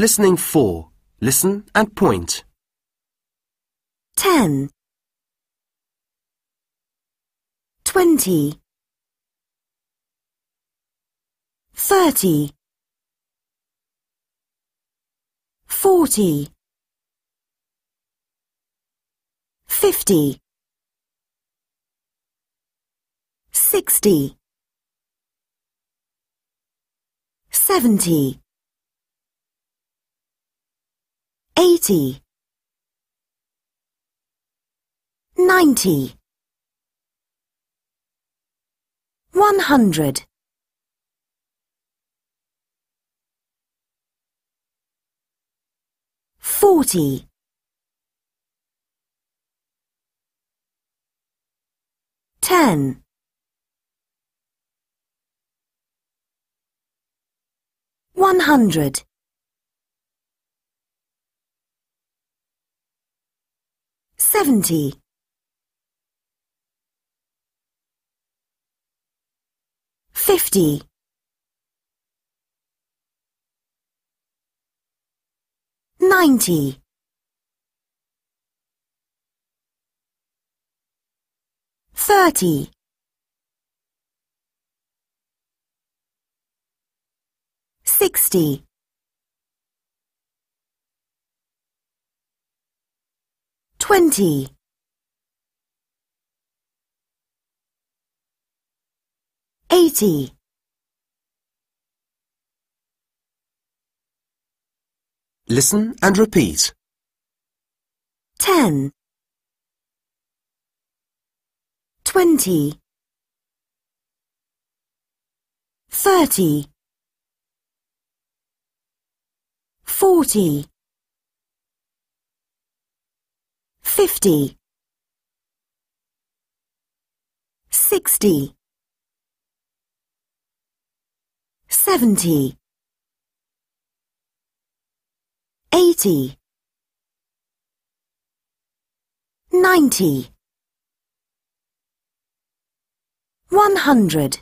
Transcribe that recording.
Listening 4. Listen and point. 10 20 30 40 50 60 70 100 40 10 100 seventy fifty ninety thirty sixty Twenty. Eighty. Listen and repeat. Ten. Twenty. Thirty. Forty. fifty, sixty, seventy, eighty, ninety, one hundred.